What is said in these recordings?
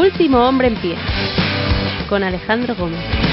Último hombre en pie, con Alejandro Gómez.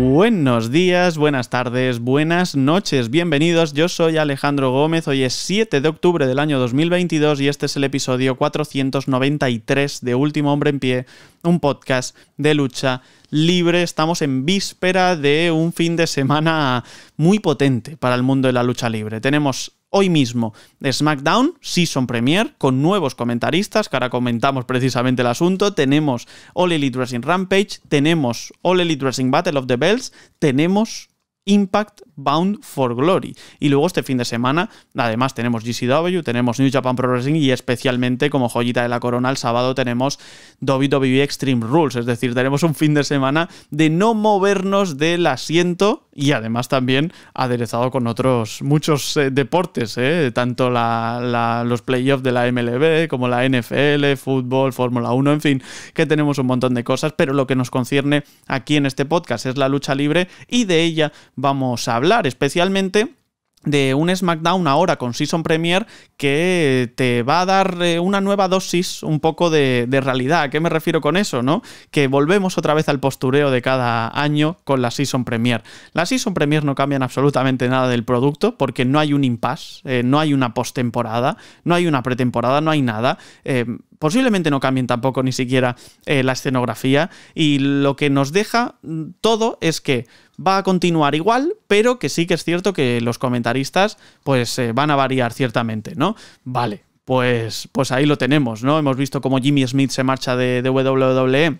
Buenos días, buenas tardes, buenas noches, bienvenidos. Yo soy Alejandro Gómez, hoy es 7 de octubre del año 2022 y este es el episodio 493 de Último Hombre en Pie, un podcast de lucha libre. Estamos en víspera de un fin de semana muy potente para el mundo de la lucha libre. Tenemos hoy mismo. SmackDown, Season Premier, con nuevos comentaristas, que ahora comentamos precisamente el asunto. Tenemos All Elite Wrestling Rampage, tenemos All Elite Wrestling Battle of the Bells, tenemos Impact Bound for Glory. Y luego este fin de semana, además, tenemos GCW, tenemos New Japan Pro Wrestling y especialmente como joyita de la corona, el sábado tenemos WWE Extreme Rules. Es decir, tenemos un fin de semana de no movernos del asiento y además también aderezado con otros muchos eh, deportes, eh, tanto los playoffs de la MLB como la NFL, fútbol, Fórmula 1, en fin, que tenemos un montón de cosas, pero lo que nos concierne aquí en este podcast es la lucha libre y de ella vamos a hablar, especialmente de un SmackDown ahora con Season Premier que te va a dar eh, una nueva dosis un poco de, de, realidad. ¿A qué me refiero con eso? ¿no? Que volvemos otra vez al postureo de cada año con la Season Premier. La Season Premier no cambian absolutamente nada del producto porque no hay un impasse, eh, no hay una postemporada, no hay una pretemporada, no hay nada. Eh, posiblemente no cambien tampoco ni siquiera eh, la escenografía y lo que nos deja mm, todo es que va a continuar igual, pero que sí que es cierto que los comentaristas pues eh, van a variar ciertamente, ¿no? Vale, pues, pues ahí lo tenemos, ¿no? Hemos visto cómo Jimmy Smith se marcha de, de WWE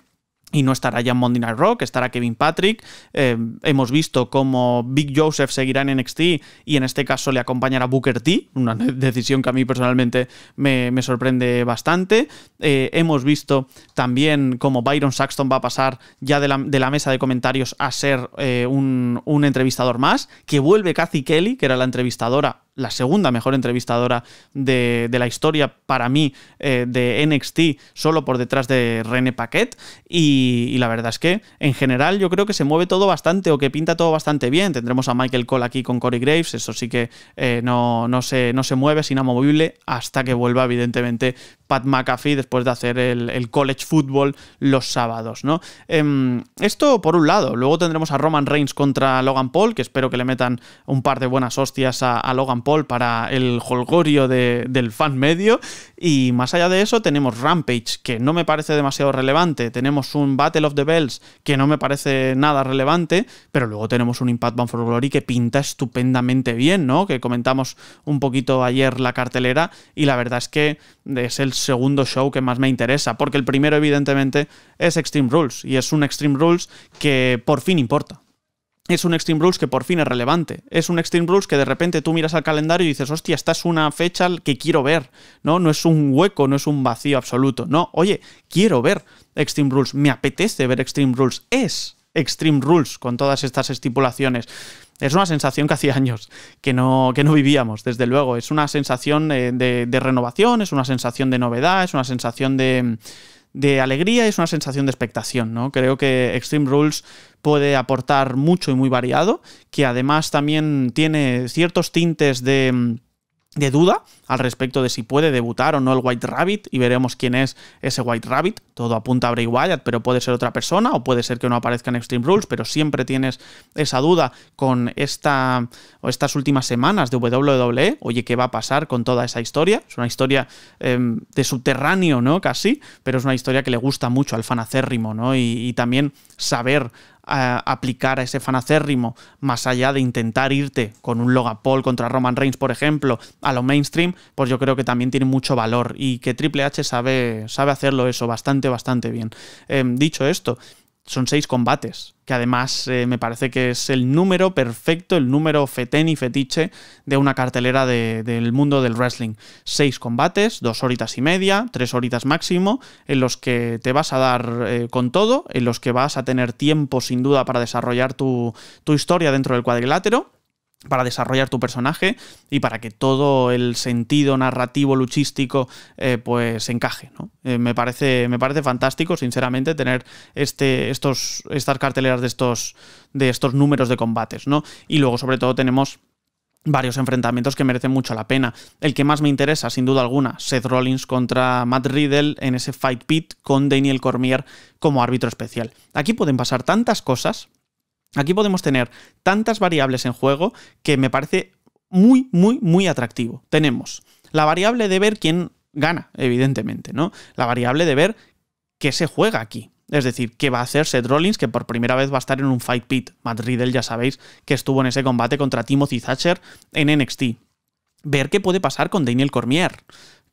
y no estará ya en Monday Night Rock, estará Kevin Patrick. Eh, hemos visto cómo Big Joseph seguirá en NXT y en este caso le acompañará Booker T, una decisión que a mí personalmente me, sorprende bastante. Eh, hemos visto también cómo Byron Saxton va a pasar ya de la, mesa de comentarios a ser eh, un, entrevistador más, que vuelve Cathy Kelly, que era la entrevistadora la segunda mejor entrevistadora de, la historia para mí eh, de NXT, solo por detrás de René Paquet. Y, la verdad es que en general yo creo que se mueve todo bastante o que pinta todo bastante bien. Tendremos a Michael Cole aquí con Corey Graves, eso sí que eh, no, se, no se mueve, es inamovible hasta que vuelva evidentemente Pat McAfee después de hacer el, college football los sábados. ¿no? Em, esto por un lado, luego tendremos a Roman Reigns contra Logan Paul, que espero que le metan un par de buenas hostias a Logan Paul para el holgorio del fan medio. Y más allá de eso, tenemos Rampage, que no me parece demasiado relevante. Tenemos un Battle of the Bells, que no me parece nada relevante. Pero luego tenemos un Impact Bound for Glory que pinta estupendamente bien, ¿no? Que comentamos un poquito ayer la cartelera. Y la verdad es que es el segundo show que más me interesa. Porque el primero, evidentemente, es Extreme Rules. Y es un Extreme Rules que por fin importa es un Extreme Rules que por fin es relevante. Es un Extreme Rules que de repente tú miras al calendario y dices, hostia, esta es una fecha que quiero ver, ¿no? No es un hueco, no es un vacío absoluto. No, oye, quiero ver Extreme Rules, me apetece ver Extreme Rules. Es Extreme Rules con todas estas estipulaciones. Es una sensación que hacía años que no, que no vivíamos, desde luego. Es una sensación eh, de, renovación, es una sensación de novedad, es una sensación de de alegría es una sensación de expectación, ¿no? Creo que Extreme Rules puede aportar mucho y muy variado, que además también tiene ciertos tintes mm, de duda al respecto de si puede debutar o no el White Rabbit y veremos quién es ese White Rabbit. Todo apunta a Bray Wyatt, pero puede ser otra persona o puede ser que no aparezca en Extreme Rules, pero siempre tienes esa duda con esta o estas últimas semanas de WWE. Oye, ¿qué va a pasar con toda esa historia? Es una historia em, de subterráneo, ¿no? Casi, pero es una historia que le gusta mucho al fan ¿no? y también saber aplicar a ese fanacérrimo, más allá de intentar irte con un logapol contra Roman Reigns, por ejemplo, a lo mainstream, pues yo creo que también tiene mucho valor y que Triple H sabe, sabe hacerlo eso bastante, bastante bien. Em, dicho esto, son seis combates, que además eh, me parece que es el número perfecto, el número fetén y fetiche de una cartelera de, del mundo del wrestling. Seis combates, dos horitas y media, tres horitas máximo, en los que te vas a dar eh, con todo, en los que vas a tener tiempo sin duda para desarrollar tu historia dentro del cuadrilátero para desarrollar tu personaje y para que todo el sentido narrativo luchístico eh, pues encaje ¿no? Eh, me parece me parece fantástico sinceramente tener este estos estas carteleras de estos de estos números de combates no y luego sobre todo tenemos varios enfrentamientos que merecen mucho la pena. El que más me interesa, sin duda alguna, Seth Rollins contra Matt Riddle en ese Fight Pit con Daniel Cormier como árbitro especial. Aquí pueden pasar tantas cosas Aquí podemos tener tantas variables en juego que me parece muy, muy, muy atractivo. Tenemos la variable de ver quién gana, evidentemente, ¿no? La variable de ver qué se juega aquí. Es decir, qué va a hacer Seth Rollins, que por primera vez va a estar en un fight pit. Matt Riddle, ya sabéis, que estuvo en ese combate contra Timothy Thatcher en NXT. Ver qué puede pasar con Daniel Cormier,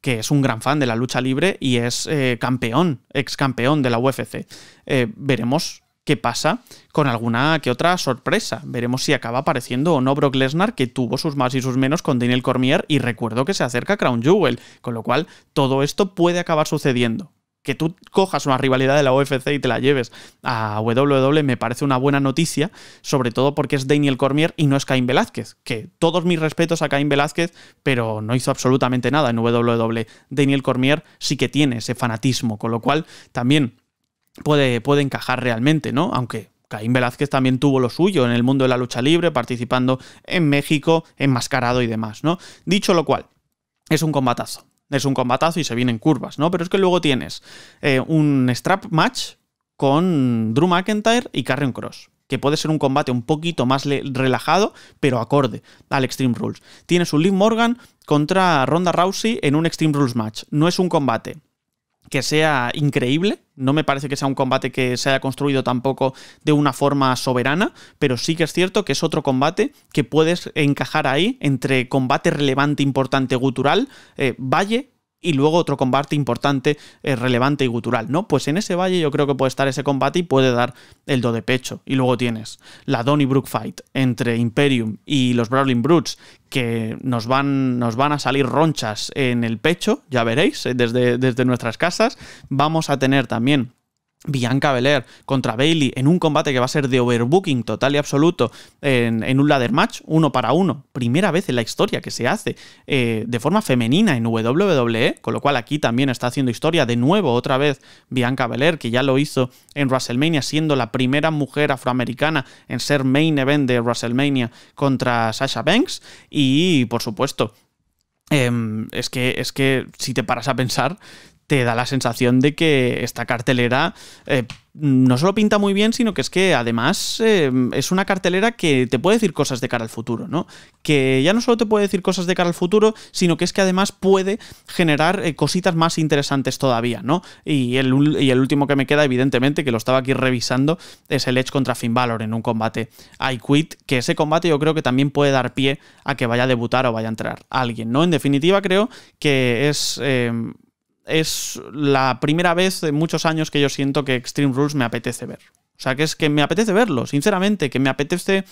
que es un gran fan de la lucha libre y es eh, campeón, ex campeón de la UFC. Eh, veremos qué pasa con alguna que otra sorpresa. Veremos si acaba apareciendo o no Brock Lesnar, que tuvo sus más y sus menos con Daniel Cormier, y recuerdo que se acerca a Crown Jewel, con lo cual todo esto puede acabar sucediendo. Que tú cojas una rivalidad de la OFC y te la lleves a WWE me parece una buena noticia, sobre todo porque es Daniel Cormier y no es Caín Velázquez. Que todos mis respetos a Caín Velázquez, pero no hizo absolutamente nada en WWE. Daniel Cormier sí que tiene ese fanatismo, con lo cual también puede, encajar realmente, ¿no? Aunque Caín Velázquez también tuvo lo suyo en el mundo de la lucha libre, participando en México, enmascarado y demás, ¿no? Dicho lo cual, es un combatazo. Es un combatazo y se vienen curvas, ¿no? Pero es que luego tienes eh, un strap match con Drew McIntyre y Carrion Cross. Que puede ser un combate un poquito más relajado, pero acorde al Extreme Rules. Tienes un Liv Morgan contra Ronda Rousey en un Extreme Rules match. No es un combate que sea increíble. No me parece que sea un combate que se haya construido tampoco de una forma soberana, pero sí que es cierto que es otro combate que puedes encajar ahí entre combate relevante, importante, gutural. Eh, valle y luego otro combate importante, eh, relevante y gutural, ¿no? Pues en ese valle yo creo que puede estar ese combate y puede dar el do de pecho. Y luego tienes la Brook Fight entre Imperium y los Brawling Brutes, que nos van, nos van a salir ronchas en el pecho, ya veréis, eh, desde, desde nuestras casas. Vamos a tener también Bianca Belair contra Bailey en un combate que va a ser de overbooking total y absoluto en, un ladder match, uno para uno, primera vez en la historia que se hace eh, de forma femenina en WWE, con lo cual aquí también está haciendo historia de nuevo otra vez Bianca Belair, que ya lo hizo en WrestleMania, siendo la primera mujer afroamericana en ser main event de WrestleMania contra Sasha Banks y por supuesto em, es, que, es que si te paras a pensar, te da la sensación de que esta cartelera eh, no solo pinta muy bien, sino que es que además eh, es una cartelera que te puede decir cosas de cara al futuro, ¿no? Que ya no solo te puede decir cosas de cara al futuro, sino que es que además puede generar eh, cositas más interesantes todavía, ¿no? Y el, y el, último que me queda, evidentemente, que lo estaba aquí revisando, es el Edge contra Finn Balor en un combate I Quit, que ese combate yo creo que también puede dar pie a que vaya a debutar o vaya a entrar alguien, ¿no? En definitiva, creo que es es la primera vez en muchos años que yo siento que Extreme Rules me apetece ver. O sea, que es que me apetece verlo, sinceramente, que me apetece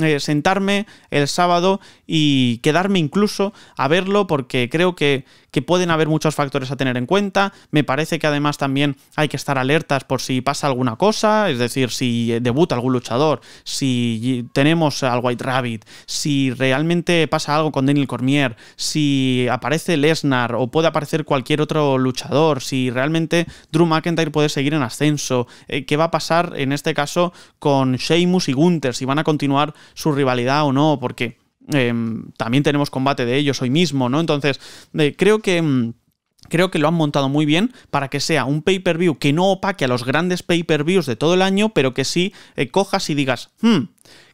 eh, sentarme el sábado y quedarme incluso a verlo porque creo que, pueden haber muchos factores a tener en cuenta. Me parece que además también hay que estar alertas por si pasa alguna cosa, es decir, si eh, debuta algún luchador, si eh, tenemos al White Rabbit, si realmente pasa algo con Daniel Cormier, si aparece Lesnar o puede aparecer cualquier otro luchador, si realmente Drew McIntyre puede seguir en ascenso, qué va a pasar en en este caso con Sheamus y Gunther, si van a continuar su rivalidad o no, porque em, también tenemos combate de ellos hoy mismo, ¿no? Entonces, eh, creo que... Mm, creo que lo han montado muy bien para que sea un pay-per-view que no opaque a los grandes pay-per-views de todo el año, pero que sí eh, cojas y digas, hmm,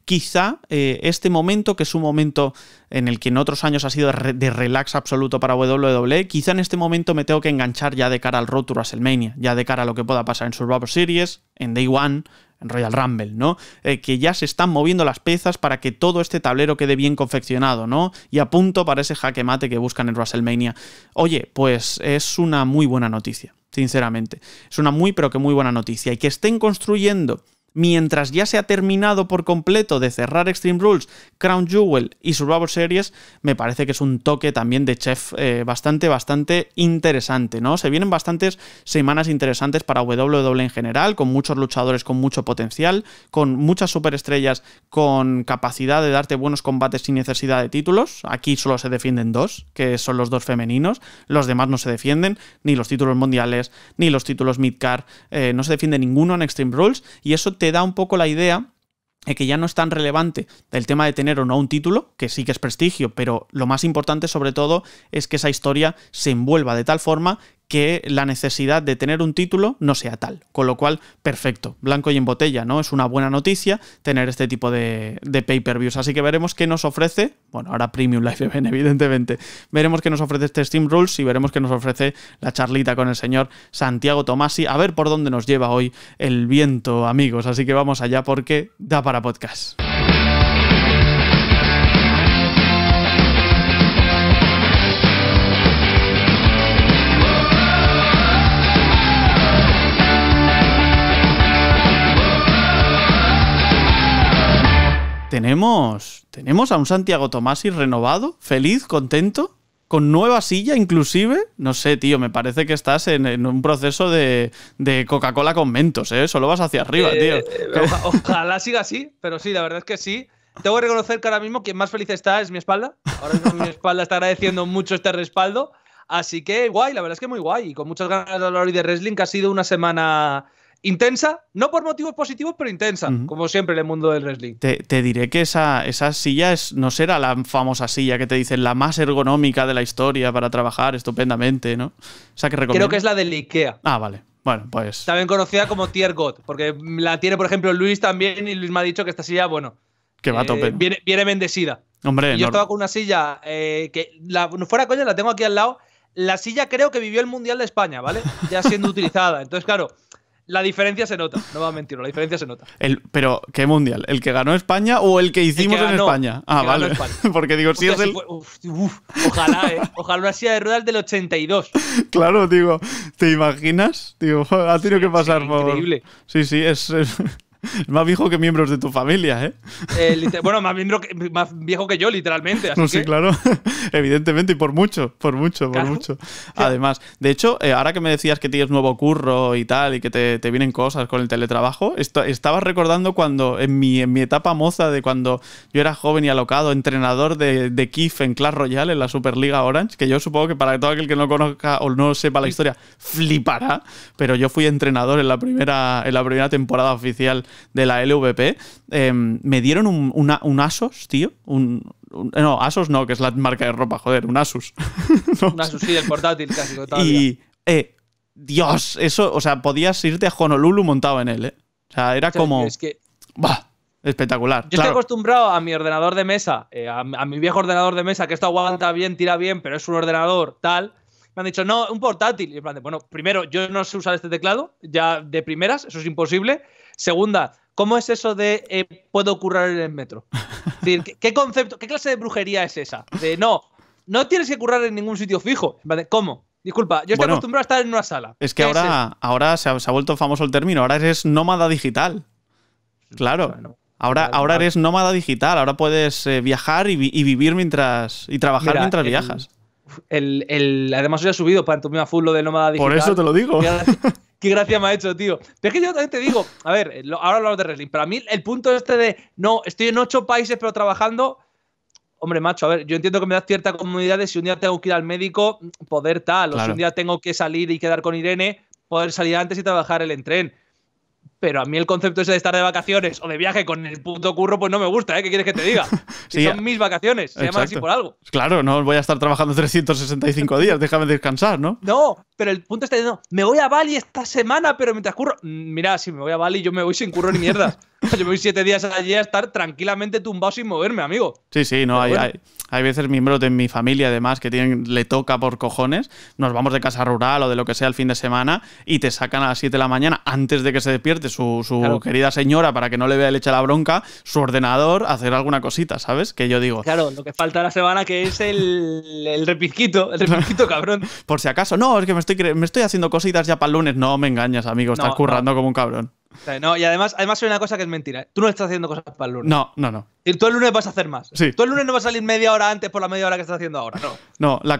quizá eh, este momento, que es un momento en el que en otros años ha sido de relax absoluto para WWE, quizá en este momento me tengo que enganchar ya de cara al Road to WrestleMania, ya de cara a lo que pueda pasar en Survivor Series, en Day One, en Royal Rumble, ¿no? Eh, que ya se están moviendo las piezas para que todo este tablero quede bien confeccionado, ¿no? Y a punto para ese jaque mate que buscan en WrestleMania. Oye, pues es una muy buena noticia, sinceramente. Es una muy, pero que muy buena noticia. Y que estén construyendo mientras ya se ha terminado por completo de cerrar Extreme Rules, Crown Jewel y Survivor Series, me parece que es un toque también de chef eh, bastante, bastante interesante, ¿no? Se vienen bastantes semanas interesantes para WWE en general, con muchos luchadores con mucho potencial, con muchas superestrellas con capacidad de darte buenos combates sin necesidad de títulos. Aquí solo se defienden dos, que son los dos femeninos, los demás no se defienden, ni los títulos mundiales, ni los títulos mid-card. Eh, no se defiende ninguno en Extreme Rules, y eso te da un poco la idea de que ya no es tan relevante el tema de tener o no un título, que sí que es prestigio, pero lo más importante sobre todo es que esa historia se envuelva de tal forma que la necesidad de tener un título no sea tal. Con lo cual, perfecto, blanco y en botella, ¿no? Es una buena noticia tener este tipo de, pay-per-views. Así que veremos qué nos ofrece. Bueno, ahora Premium Live Event, evidentemente. Veremos qué nos ofrece este Steam Rules y veremos qué nos ofrece la charlita con el señor Santiago Tomasi. A ver por dónde nos lleva hoy el viento, amigos. Así que vamos allá porque da para podcast. tenemos, tenemos a un Santiago Tomasi renovado, feliz, contento, con nueva silla inclusive. No sé, tío, me parece que estás en, un proceso de, de Coca-Cola con mentos, ¿eh? Solo vas hacia arriba, eh, tío. Eh, ojalá siga así, pero sí, la verdad es que sí. Tengo que reconocer que ahora mismo quien más feliz está es mi espalda. Ahora mi espalda está agradeciendo mucho este respaldo. Así que guay, la verdad es que muy guay. Y con muchas ganas de hablar hoy de wrestling, que ha sido una semana intensa, no por motivos positivos, pero intensa, como siempre en el mundo del wrestling. Te, diré que esa, esa silla es, no será la famosa silla que te dicen la más ergonómica de la historia para trabajar estupendamente, ¿no? que Creo que es la del IKEA. Ah, vale. Bueno, pues. También conocida como Tier God, porque la tiene, por ejemplo, Luis también, y Luis me ha dicho que esta silla, bueno. Que va eh, tope. Viene, bendecida. Hombre. yo estaba con una silla eh, que, fuera coña, la tengo aquí al lado. La silla creo que vivió el Mundial de España, ¿vale? Ya siendo utilizada. Entonces, claro, la diferencia se nota, no va a mentir, la diferencia se nota. El, pero, ¿qué mundial? ¿El que ganó España o el que hicimos en España? Ah, vale. Porque digo, si es el. uf, ojalá, eh. Ojalá una silla de ruedas del 82. Claro, digo, ¿te imaginas? Digo, ha tenido que pasar por. Increíble. Sí, sí, es... más viejo que miembros de tu familia, ¿eh? eh bueno, más, más viejo que yo, literalmente. no claro. Evidentemente, y por mucho, por mucho, por mucho. Además, de hecho, eh, ahora que me decías que tienes nuevo curro y tal, y que te, vienen cosas con el teletrabajo, estabas recordando cuando, en mi, en mi etapa moza, de cuando yo era joven y alocado, entrenador de, de Kif en Clash Royale, en la Superliga Orange, que yo supongo que para todo aquel que no conozca o no sepa la historia, flipará, pero yo fui entrenador en la primera, en la primera temporada oficial de la LVP, em, me dieron un, Asos, tío. Un, no, Asos no, que es la marca de ropa, joder, un Asus. Un Asus, sí, el portátil casi. Y, eh, Dios, eso, o sea, podías irte a Honolulu montado en él, ¿eh? O sea, era como... Bah, espectacular. Yo estoy acostumbrado a mi ordenador de mesa, eh, a, a mi viejo ordenador de mesa, que esto aguanta bien, tira bien, pero es un ordenador tal me han dicho, no, un portátil. Y bueno, primero, yo no sé usar este teclado, ya de primeras, eso es imposible. Segunda, ¿cómo es eso de eh, puedo currar en el metro? Es decir, ¿qué, concepto, qué clase de brujería es esa? De no, no tienes que currar en ningún sitio fijo. ¿Cómo? Disculpa, yo estoy acostumbrado a estar en una sala. Es que ahora, ahora se ha, vuelto famoso el término, ahora eres nómada digital. Claro. ahora, ahora eres nómada digital, ahora puedes eh, viajar y, vivir mientras. y trabajar mientras viajas el, el, además, hoy ha subido tu Full lo de Nómada Digital. Por eso te lo digo. Qué gracia, me ha hecho, tío. Pero es que yo te digo, a ver, ahora hablamos de wrestling, Para mí el punto este de, no, estoy en ocho países pero trabajando, hombre, macho, a ver, yo entiendo que me da cierta Comunidad de si un día tengo que ir al médico, poder tal, o si un día tengo que salir y quedar con Irene, poder salir antes y trabajar el tren pero a mí el concepto ese de estar de vacaciones o de viaje con el puto curro, pues no me gusta, ¿eh? ¿Qué quieres que te diga? si son mis vacaciones, se llama así por algo. Claro, no voy a estar trabajando 365 días, déjame descansar, ¿no? No, pero el punto está diciendo, me voy a Bali esta semana, pero mientras curro. Mm, mira, si me voy a Bali, yo me voy sin curro ni mierda. yo me voy siete días allí a estar tranquilamente tumbado sin moverme, amigo. Sí, sí, no, hay, hay, veces miembros de mi familia, además, que tienen, le toca por cojones. Nos vamos de casa rural o de lo que sea el fin de semana y te sacan a las 7 de la mañana antes de que se despierte su, querida señora para que no le vea leche a la bronca, su ordenador, hacer alguna cosita, ¿sabes? Que yo digo. Claro, lo que falta la semana que es el, el repisquito, el repisquito cabrón. por si acaso, no, es que me me estoy haciendo cositas ya para el lunes. No me engañas, amigo, estás currando como un cabrón. No, y además, además hay una cosa que es mentira. ¿eh? Tú no estás haciendo cosas para el lunes. No, no, no. Y tú el lunes vas a hacer más. Sí. Tú el lunes no vas a salir media hora antes por la media hora que estás haciendo ahora. No, no la,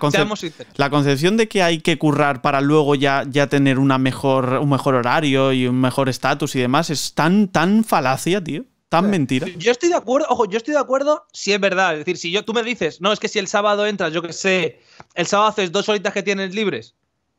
la concepción de que hay que currar para luego ya, ya tener una mejor, un mejor horario y un mejor estatus y demás es tan, tan falacia, tío. Tan mentira. Yo estoy de acuerdo, ojo, yo estoy de acuerdo si es verdad. Es decir, si yo, tú me dices, no, es que si el sábado entras, yo que sé, el sábado haces dos horitas que tienes libres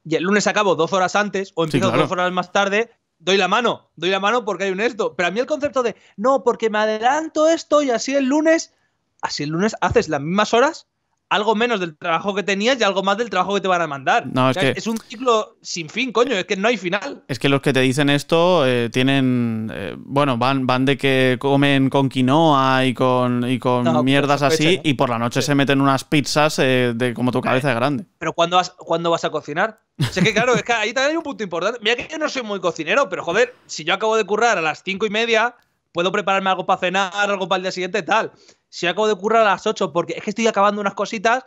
y el lunes acabo dos horas antes o empiezo dos horas más tarde, doy la mano, doy la mano porque hay un esto. Pero a mí el concepto de, no, porque me adelanto esto y así el lunes, así el lunes haces las mismas horas algo menos del trabajo que tenías y algo más del trabajo que te van a mandar. No, es, que, es un ciclo sin fin, coño, es que no hay final. Es que los que te dicen esto eh, tienen, eh, bueno, van, van de que comen con quinoa y con, y con mierdas así y por la noche se meten unas pizzas eh, de como tu cabeza es grande. Pero ¿cuándo vas, vas a cocinar? O que claro, ahí también hay un punto importante. Mira que yo no soy muy cocinero, pero joder, si yo acabo de currar a las cinco y media, puedo prepararme algo para cenar, algo para el día siguiente, tal si acabo de currar a las 8 porque es que estoy acabando unas cositas,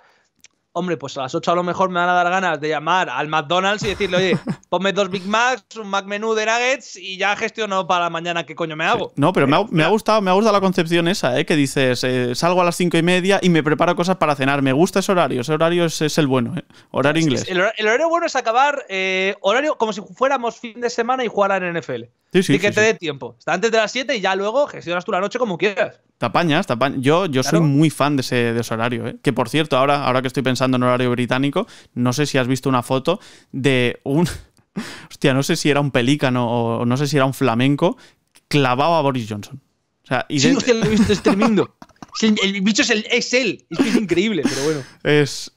hombre, pues a las 8 a lo mejor me van a dar ganas de llamar al McDonald's y decirle, oye, ponme dos Big Macs, un Mac de nuggets y ya gestiono para la mañana qué coño me hago. No, pero me ha, eh, gustado, me la concepción esa, ¿eh? que dices, eh, salgo a las 5 y media y me preparo cosas para cenar. Me gusta ese horario, ese horario es, el bueno, eh, horario inglés. El, horario bueno es acabar, horario como si fuéramos fin de semana y jugar en la NFL. Sí, sí, y que te dé tiempo. Está antes de las 7 y ya luego gestionas tú la noche como quieras. Tapañas, tapañas. Yo, yo soy muy fan de ese, de horario. ¿eh? Que por cierto, ahora, ahora que estoy pensando en horario británico, no sé si has visto una foto de un. Hostia, no sé si era un pelícano o no sé si era un flamenco clavado a Boris Johnson. O sea, y sí, hostia, lo he visto, es este tremendo. El, bicho es, el, es él. Es, increíble, pero bueno. Es,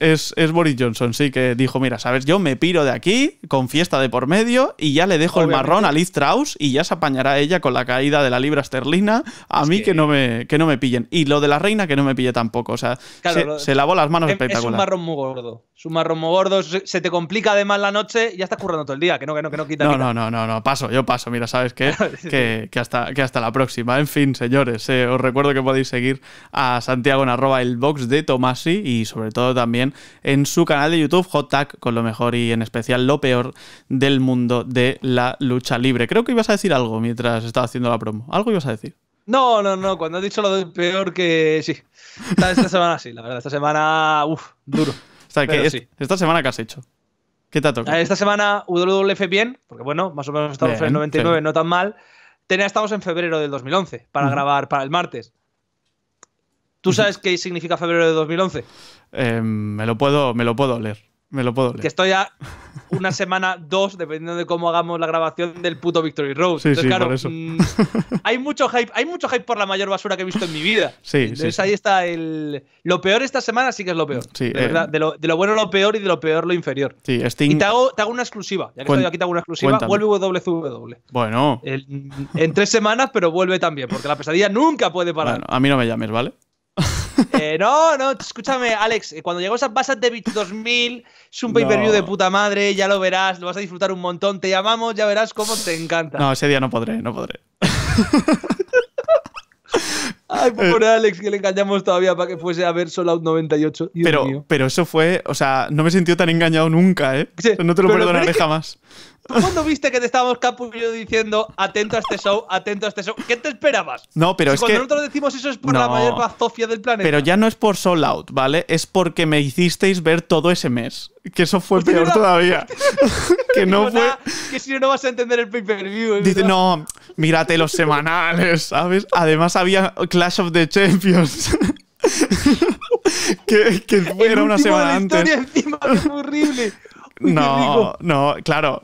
Boris Johnson, sí, que dijo: Mira, sabes, yo me piro de aquí con fiesta de por medio y ya le dejo el marrón a Liz Strauss y ya se apañará ella con la caída de la libra esterlina. A mí que... no me, que no me pillen. Y lo de la reina que no me pille tampoco. O sea, se, lavó las manos espectacular. Es un marrón muy gordo sumar Romo gordo, se te complica además la noche y ya estás currando todo el día, que no, que no, que no quita. No, no, no, no, no, paso, yo paso, mira, ¿sabes qué? que, hasta, que hasta la próxima. En fin, señores, eh, os recuerdo que podéis seguir a Santiago en arroba el box de Tomasi y sobre todo también en su canal de YouTube, Hot Tag con lo mejor y en especial lo peor del mundo de la lucha libre. Creo que ibas a decir algo mientras estaba haciendo la promo. Algo ibas a decir. No, no, no. Cuando has dicho lo peor que sí. esta semana sí, la verdad. Esta semana, uff, duro esta semana que has hecho. ¿Qué te ha tocado? Ah, esta semana WWF bien, porque bueno, más o menos estamos en 99, no tan mal. Tenía, estamos en febrero del 2011 para grabar para el martes. ¿Tú sabes qué significa febrero de 2011? Eh, me, lo puedo, me lo puedo leer. Me lo puedo leer. Que estoy a una semana, dos, dependiendo de cómo hagamos la grabación del puto Victory Road. Sí, Entonces, claro, mm, hay mucho hype, hay mucho hype por la mayor basura que he visto en mi vida. Sí, Entonces ahí está el. Lo peor esta semana sí que es lo peor. Sí, de, verdad, eh, de, lo, bueno lo peor y de lo peor lo inferior. Sí, Sting… Y te hago, una exclusiva. Ya que estoy aquí, te hago una exclusiva. Cuéntame. Vuelve WCW. Bueno. en tres semanas, pero vuelve también, porque la pesadilla nunca puede parar. a mí no me llames, ¿vale? Eh, no, no, escúchame, Alex, eh, cuando llegó a Bassat de 2000, es un pay-per-view de puta madre, ya lo verás, lo vas a disfrutar un montón, te llamamos, ya verás cómo te encanta. No, ese día no podré, no podré. Ay, eh. pobre Alex, que le engañamos todavía para que fuese a ver solo Out 98. pero, pero eso fue, o sea, no me he sentido tan engañado nunca, ¿eh? no te lo perdonaré jamás. Cuándo viste que te estábamos capullo diciendo atento a este show, atento a este show? ¿Qué te esperabas? No, pero es que. Cuando nosotros decimos eso es por la mayor bazofia del planeta. Pero ya no es por Soul Out, ¿vale? Es porque me hicisteis ver todo ese mes. Que eso fue pues peor todavía. que no fue. que si no, no vas a entender el pay-per-view. Dice, no, mírate los semanales, ¿sabes? Además había Clash of the Champions. que, era una semana antes. encima, horrible. No, no, claro.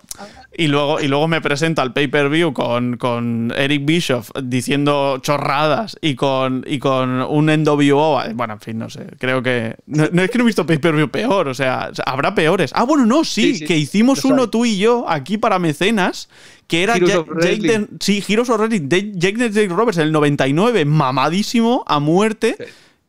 Y luego, y luego me presento al pay-per-view con, Eric Bischoff diciendo chorradas y con, y con un NWO. Bueno, en fin, no sé. Creo que. No, es que no he visto pay-per-view peor, o sea, habrá peores. Ah, bueno, no, sí, que hicimos uno tú y yo aquí para mecenas que era Jake, sí, Heroes Jake, Roberts en el 99, mamadísimo a muerte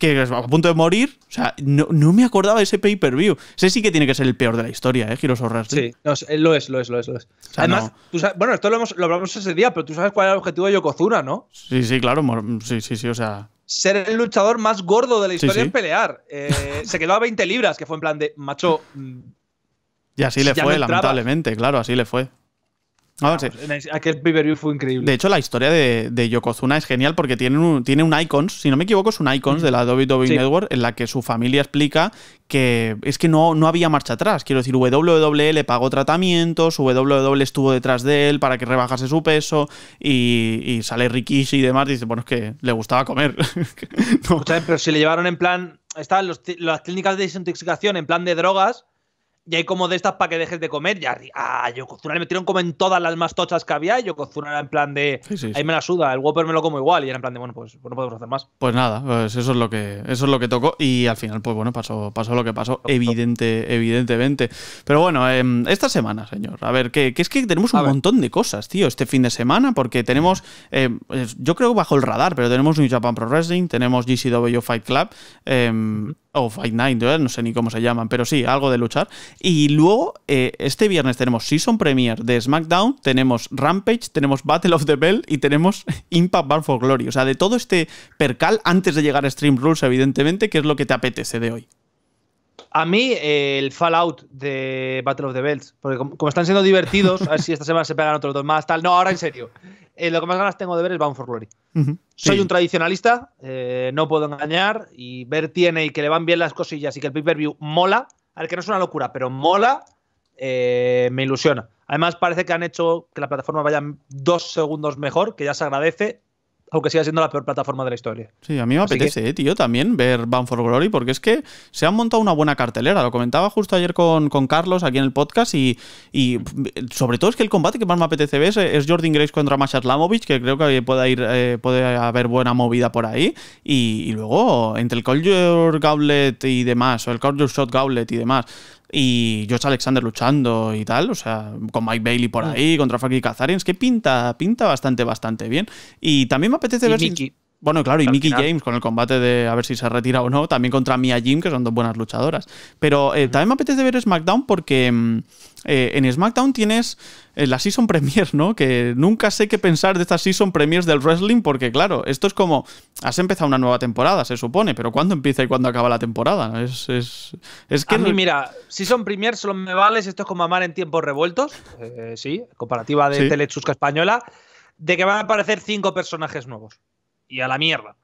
que a punto de morir. O sea, no, me acordaba de ese pay-per-view. Ese sí que tiene que ser el peor de la historia, ¿eh? Giros Sí, eh, lo es, lo es, lo es. Lo es. Además, bueno, esto lo, hablamos ese día, pero tú sabes cuál era el objetivo de Yokozuna, ¿no? Sí, sí, claro. Sí, sí, sí, o sea. Ser el luchador más gordo de la historia es pelear. Eh, se quedó a 20 libras, que fue en plan de macho. Mm, y así le fue, lamentablemente, claro, así le fue. Ah, aquel fue increíble. De hecho, la historia de, Yokozuna es genial porque tiene un, tiene un Icons, si no me equivoco, es un Icons de la WWE Network en la que su familia explica que es que no, no había marcha atrás. Quiero decir, WWE le pagó tratamientos, WWE estuvo detrás de él para que rebajase su peso y, sale Rikishi y demás. Y dice, bueno, es que le gustaba comer. Pero si le llevaron en plan, estaban las clínicas de desintoxicación en plan de drogas y hay como de estas para que dejes de comer. Ya, a Yokozuna le metieron como en todas las más tochas que había. Y Yokozuna era en plan de. Ahí me la suda, el Whopper me lo como igual. Y era en plan de, bueno, pues, pues, no podemos hacer más. Pues nada, pues eso es lo que eso es lo que tocó. Y al final, pues bueno, pasó, pasó lo que pasó, evidente, evidentemente. Pero bueno, em, esta semana, señor. A ver, que, es que tenemos un montón de cosas, tío, este fin de semana. Porque tenemos, eh, yo creo que bajo el radar, pero tenemos New Japan Pro Wrestling, tenemos GCW Fight Club. Em, o Fight Night, no sé ni cómo se llaman, pero sí, algo de luchar. Y luego, eh, este viernes tenemos Season Premiere de SmackDown, tenemos Rampage, tenemos Battle of the Bell y tenemos Impact Bar for Glory. O sea, de todo este percal antes de llegar a Stream Rules, evidentemente, ¿qué es lo que te apetece de hoy. A mí eh, el Fallout de Battle of the Bells, porque como, como están siendo divertidos, a ver si esta semana se pegan otros dos más, tal. No, ahora en serio. Eh, lo que más ganas tengo de ver es Bound for Soy un tradicionalista, eh, no puedo engañar, y ver tiene y que le van bien las cosillas y que el pay-per-view mola, al que no es una locura, pero mola, eh, me ilusiona. Además, parece que han hecho que la plataforma vaya dos segundos mejor, que ya se agradece, aunque siga siendo la peor plataforma de la historia. Sí, a mí me apetece, eh, tío, también ver Bound for Glory, porque es que se han montado una buena cartelera. Lo comentaba justo ayer con, con Carlos aquí en el podcast y, mm, sobre todo es que el combate que más me apetece ver es, Jordan Grace contra Masha Slamovich, que creo que puede, ir, eh, haber buena movida por ahí. Y, luego, entre el Call Your y demás, o el Call Your Shot Gauntlet y demás, y Josh Alexander luchando y tal, o sea, con Mike Bailey por mm. ahí, contra Frankie es que pinta, pinta bastante, bastante bien. Y también me apetece ver bueno, claro, y Mickey James con el combate de a ver si se retira o no, también contra Mia Jim, que son dos buenas luchadoras. Pero eh, también me apetece ver SmackDown porque mm, eh, en SmackDown tienes eh, la Season Premiers, ¿no? Que nunca sé qué pensar de estas Season Premiers del wrestling porque, claro, esto es como, has empezado una nueva temporada, se supone, pero ¿cuándo empieza y cuándo acaba la temporada? Es, es, que... mira, Season Premiers solo me vale esto es como amar en tiempos revueltos, sí, comparativa de Telechusca Española, de que van a aparecer cinco personajes nuevos y a la mierda.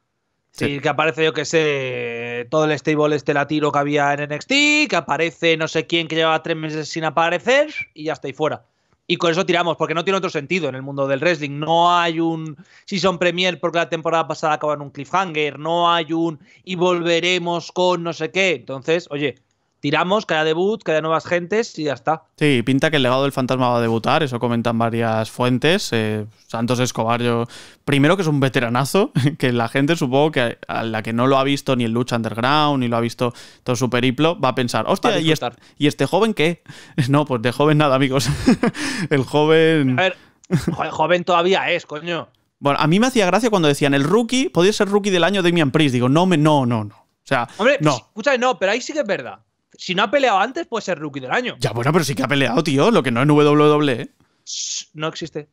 Sí. que aparece, yo que sé, todo el stable este latino que había en NXT, que aparece no sé quién que llevaba tres meses sin aparecer y ya está ahí fuera. Y con eso tiramos, porque no tiene otro sentido en el mundo del wrestling. No hay un Season Premier porque la temporada pasada acaba en un cliffhanger, no hay un y volveremos con no sé qué. Entonces, oye, tiramos, cada debut, cada nuevas gentes y ya está. Sí, pinta que el legado del fantasma va a debutar, eso comentan varias fuentes. Eh, Santos Escobar, yo, primero que es un veteranazo, que la gente supongo que a la que no lo ha visto ni el Lucha Underground, ni lo ha visto todo su periplo, va a pensar, hostia, ¿y este, ¿y este joven qué? No, pues de joven nada, amigos. el joven... A ver, el joven todavía es, coño. Bueno, a mí me hacía gracia cuando decían el rookie, podía ser rookie del año Damian Priest. Digo, no, no, no, no. O sea, Hombre, no. escucha, no, pero ahí sí que es verdad. Si no ha peleado antes, puede ser rookie del año. Ya, bueno, pero sí que ha peleado, tío. Lo que no es WWE. no existe.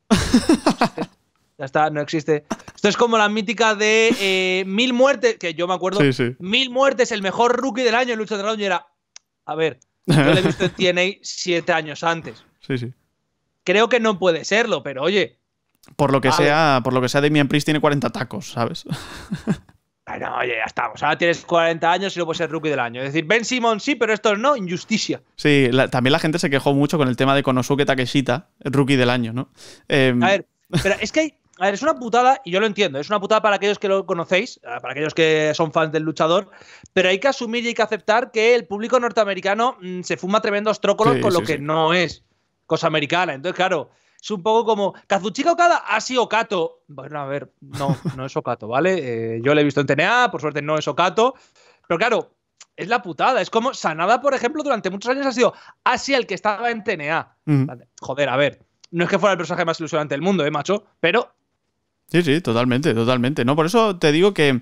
ya está, no existe. Esto es como la mítica de eh, Mil Muertes, que yo me acuerdo. Mil Muertes, el mejor rookie del año en lucha de y era. A ver, yo le he visto en siete años antes. Sí, sí. Creo que no puede serlo, pero oye. Por lo que sea, por lo que sea, Damian Priest tiene 40 tacos, ¿sabes? Bueno, oye, ya estamos. Ahora tienes 40 años y no puedes ser rookie del año. Es decir, Ben Simon sí, pero esto es no, injusticia. Sí, también la gente se quejó mucho con el tema de Konosuke Takeshita, rookie del año, ¿no? Em, a ver, es que hay, a ver, es una putada, y yo lo entiendo, es una putada para aquellos que lo conocéis, eh, para aquellos que son fans del luchador, pero hay que asumir y hay que aceptar que el público norteamericano mm, se fuma tremendos trócolos con lo que no es cosa americana. Entonces, claro, es un poco como, ¿Kazuchika Okada ha sido Kato. Bueno, a ver, no, no es Okato, ¿vale? Eh, yo le he visto en TNA, por suerte no es Okato. Pero claro, es la putada. Es como Sanada, por ejemplo, durante muchos años ha sido así el que estaba en TNA. Mm. Joder, a ver, no es que fuera el personaje más ilusionante del mundo, ¿eh, macho? Pero. Sí, sí, totalmente, totalmente. No, por eso te digo que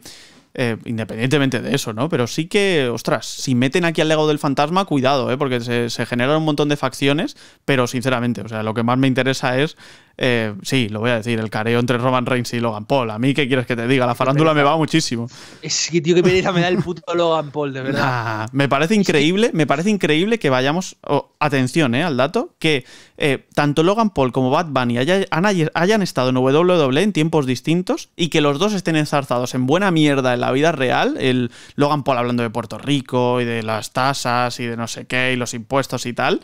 eh, independientemente de eso, ¿no? Pero sí que, ostras, si meten aquí al legado del fantasma, cuidado, ¿eh? Porque se, se generan un montón de facciones, pero sinceramente, o sea, lo que más me interesa es eh, sí, lo voy a decir, el careo entre Roman Reigns y Logan Paul. A mí, ¿qué quieres que te diga? La farándula me va muchísimo. Es que, tío, que pereza me da el puto Logan Paul, de verdad. me parece increíble, me parece increíble que vayamos. atención, eh, al dato, que eh, tanto Logan Paul como Bad Bunny hayan estado en WWE en tiempos distintos y que los dos estén enzarzados en buena mierda en la vida real. El Logan Paul hablando de Puerto Rico y de las tasas y de no sé qué y los impuestos y tal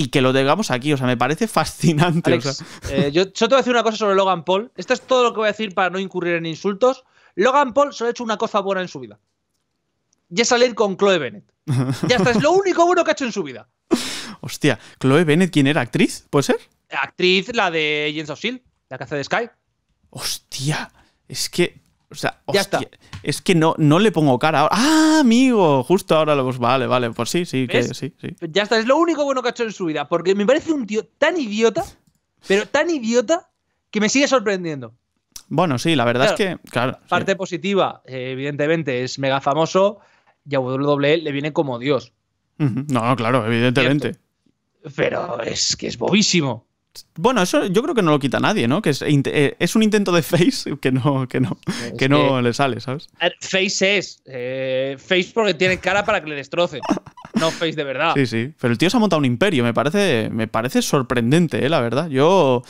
y que lo tengamos aquí. O sea, me parece fascinante. Eh, yo, te voy a decir una cosa sobre Logan Paul. Esto es todo lo que voy a decir para no incurrir en insultos. Logan Paul solo ha hecho una cosa buena en su vida. Y es salir con Chloe Bennett. Ya está, es lo único bueno que ha hecho en su vida. Hostia, Chloe Bennett, ¿quién era? ¿Actriz? ¿Puede ser? Actriz, la de Jens of Shield, la que hace de Sky. Hostia, es que o sea, es que no, no le pongo cara ¡Ah, amigo! Justo ahora lo pues, Vale, vale, pues sí, sí, que, sí, Ya está, es lo único bueno que ha hecho en su vida, porque me parece un tío tan idiota, pero tan idiota, que me sigue sorprendiendo. Bueno, sí, la verdad es que. Claro, parte positiva, eh, evidentemente, es mega famoso y a WWE le viene como Dios. No, claro, evidentemente. Pero es que es bobísimo. Bueno, eso yo creo que no lo quita nadie, ¿no? Que es, eh, un intento de Face que no, que no, que no le sale, ¿sabes? Face es. Eh, face porque tiene cara para que le destroce no Face de verdad. Sí, sí. Pero el tío se ha montado un imperio. Me parece, me parece sorprendente, ¿eh? la verdad. Yo.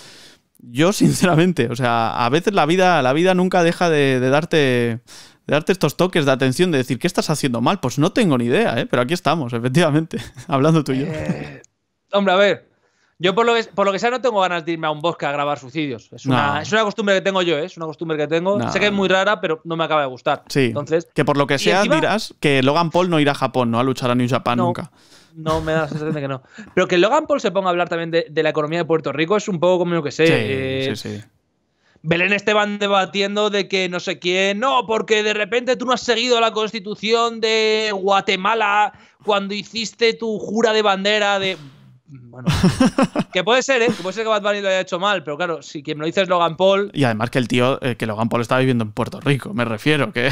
Yo, sinceramente, o sea, a veces la vida, la vida nunca deja de, darte de darte estos toques de atención, de decir, ¿qué estás haciendo mal? Pues no tengo ni idea, ¿eh? pero aquí estamos, efectivamente, hablando tú y yo. Eh, hombre, a ver, yo por lo, que, por lo que sea no tengo ganas de irme a un bosque a grabar suicidios. Es, una, costumbre que tengo yo, es una costumbre que tengo. ¿eh? Sé que es muy rara, pero no me acaba de gustar. Sí. Entonces, que por lo que sea dirás que Logan Paul no irá a Japón, no a luchar a New Japan nunca. No, me da la sensación de que no. Pero que Logan Paul se ponga a hablar también de, la economía de Puerto Rico es un poco como lo que sé. Sí, eh, sí, sí. Belén Esteban debatiendo de que no sé quién, no, porque de repente tú no has seguido la constitución de Guatemala cuando hiciste tu jura de bandera de... Bueno, que puede ser, ¿eh? Que puede ser que Bad Bunny lo haya hecho mal, pero claro, si quien lo dice es Logan Paul. Y además que el tío, eh, que Logan Paul está viviendo en Puerto Rico, me refiero, que.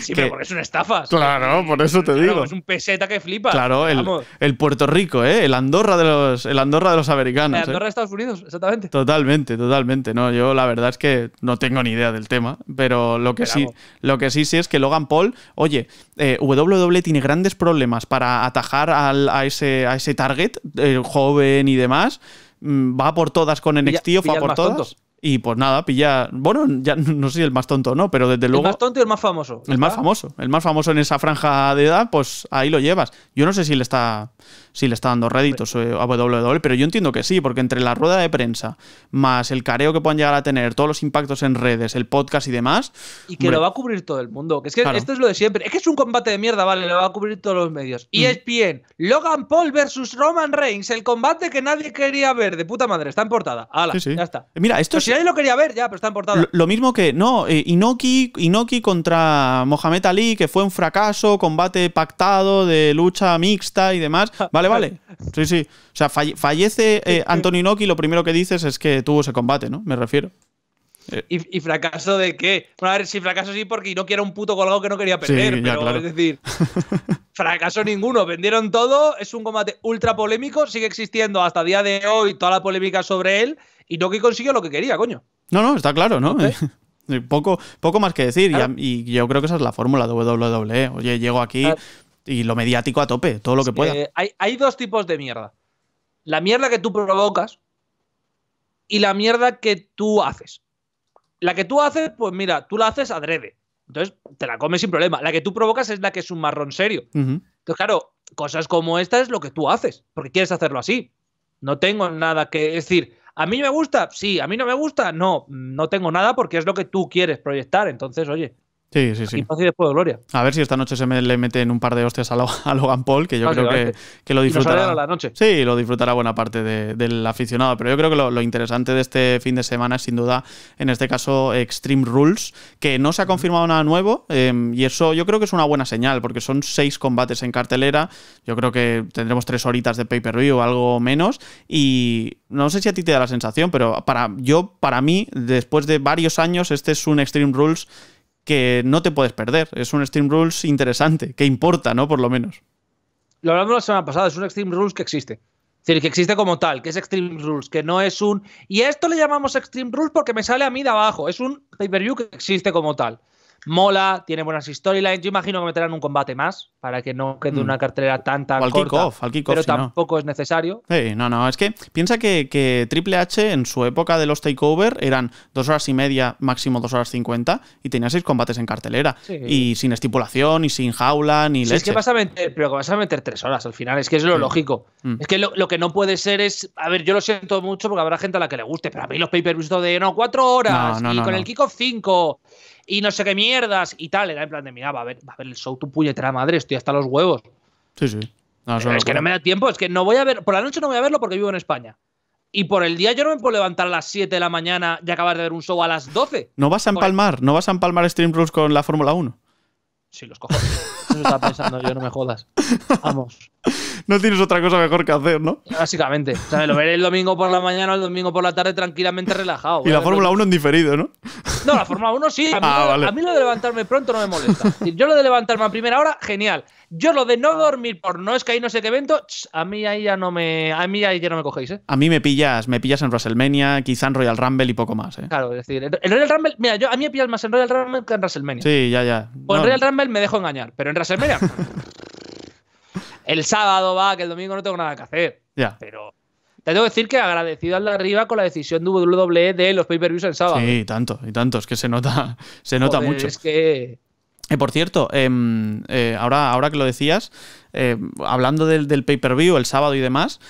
Sí, pero porque es una estafa. Claro, por eso te digo. Es un peseta que flipa. Claro, el, Puerto Rico, ¿eh? El Andorra de los, el Andorra de los americanos. El ¿eh? Andorra de Estados Unidos, exactamente. Totalmente, totalmente. No, yo la verdad es que no tengo ni idea del tema, pero lo que, sí, lo que sí sí es que Logan Paul, oye, eh, WWE tiene grandes problemas para atajar a, ese, target, el eh, joven y demás. Mm, va por todas con NXT o va por todos. Y pues nada, pilla. Bueno, ya no soy el más tonto no, pero desde luego. ¿El más tonto y el más famoso? El más famoso. El más famoso en esa franja de edad, pues ahí lo llevas. Yo no sé si le está, si le está dando réditos eh, a WWE, pero yo entiendo que sí, porque entre la rueda de prensa, más el careo que puedan llegar a tener, todos los impactos en redes, el podcast y demás. Y que lo va a cubrir todo el mundo. Que es que esto es lo de siempre. Es que es un combate de mierda, vale, lo va a cubrir todos los medios. Y mm. es bien. Logan Paul versus Roman Reigns, el combate que nadie quería ver. De puta madre, está en portada. hala ya está. Mira, esto es lo quería ver, ya, pero está en Lo, mismo que, no, eh, Inoki, Inoki contra Mohamed Ali, que fue un fracaso, combate pactado de lucha mixta y demás. Vale, vale. Sí, sí. O sea, fallece eh, Antonio Inoki, lo primero que dices es que tuvo ese combate, ¿no? Me refiero. ¿Y, fracaso de qué? Bueno, a ver, si fracaso sí, porque no era un puto colgado que no quería perder, pero es decir, fracaso ninguno, vendieron todo, es un combate ultra polémico, sigue existiendo hasta día de hoy toda la polémica sobre él y que consiguió lo que quería, coño. No, no, está claro, ¿no? poco, poco más que decir. Y, yo creo que esa es la fórmula de Oye, llego aquí y lo mediático a tope, todo lo que pueda. hay, dos tipos de mierda. La mierda que tú provocas y la mierda que tú haces. La que tú haces, pues mira, tú la haces adrede. Entonces te la comes sin problema. La que tú provocas es la que es un marrón serio. Entonces, claro, cosas como esta es lo que tú haces, porque quieres hacerlo así. No tengo nada que decir. ¿A mí me gusta? Sí, ¿a mí no me gusta? No, no tengo nada porque es lo que tú quieres proyectar. Entonces, oye, Sí, sí, sí. Y fácil después de Gloria. A ver si esta noche se me, le meten un par de hostias a, Logan Paul, que yo creo que, lo disfrutará. la noche. Sí, lo disfrutará buena parte del aficionado. Pero yo creo que lo, interesante de este fin de semana es sin duda, en este caso, Extreme Rules, que no se ha confirmado nada nuevo. Em, y eso yo creo que es una buena señal, porque son seis combates en cartelera. Yo creo que tendremos tres horitas de pay-per-view o algo menos. Y no sé si a ti te da la sensación, pero para yo, para mí, después de varios años, este es un Extreme Rules que no te puedes perder. Es un extreme Rules interesante, que importa, ¿no? Por lo menos. Lo hablamos la semana pasada, es un Extreme Rules que existe. Es decir, que existe como tal, que es Extreme Rules, que no es un. Y a esto le llamamos Extreme Rules porque me sale a mí de abajo. Es un pay view que existe como tal mola, tiene buenas storylines. Yo imagino que meterán un combate más para que no quede mm. una cartelera tan tan al corta. pero tampoco es necesario. no, no, es que piensa que, Triple H en su época de los takeover eran dos horas y media, máximo dos horas cincuenta, y tenía seis combates en cartelera. Y sin estipulación, y sin jaula, ni leche. Es que vas a meter, pero vas a meter tres horas al final, es que es lo lógico. Mm. Es que lo, que no puede ser es, a ver, yo lo siento mucho porque habrá gente a la que le guste, pero a mí los papers de no, cuatro horas, y con el kickoff cinco, y no sé qué mierdas y tal. Era en plan de, mira, va a ver, el show tu puñetera madre, estoy hasta los huevos. Sí, sí. Eh, es que no me da tiempo, es que no voy a ver, por la noche no voy a verlo porque vivo en España. Y por el día yo no me puedo levantar a las 7 de la mañana y acabar de ver un show a las 12. No vas a empalmar, no vas a empalmar Stream Rules con la Fórmula 1. Sí, los cojones. Eso pensando yo, no me jodas. Vamos. no tienes otra cosa mejor que hacer, ¿no? Básicamente. O sea, lo veré el domingo por la mañana o el domingo por la tarde tranquilamente relajado. Y la Fórmula 1 en diferido, ¿no? No, la Fórmula 1 sí. Ah, a mí, lo, de levantarme pronto no me molesta. Yo lo de levantarme a primera hora, genial. Yo lo de no dormir por no es que hay no sé qué evento, a mí ahí ya no me, a mí ahí ya no me cogéis, ¿eh? A mí me pillas, me pillas en WrestleMania, quizá en Royal Rumble y poco más, ¿eh? Claro, es decir, en Royal Rumble, mira, yo, a mí me pillas más en Royal Rumble que en WrestleMania. Sí, ya, ya. O pues en Royal Rumble me dejo engañar, pero en WrestleMania. el sábado va, que el domingo no tengo nada que hacer. Ya. Pero te tengo que decir que agradecido al de arriba con la decisión de WWE de los pay-per-views el sábado. Sí, tanto, y tanto, es que se nota, se nota mucho. Es que eh, por cierto, em, eh, ahora, ahora que lo decías, eh, hablando del, del pay-per-view el sábado y demás,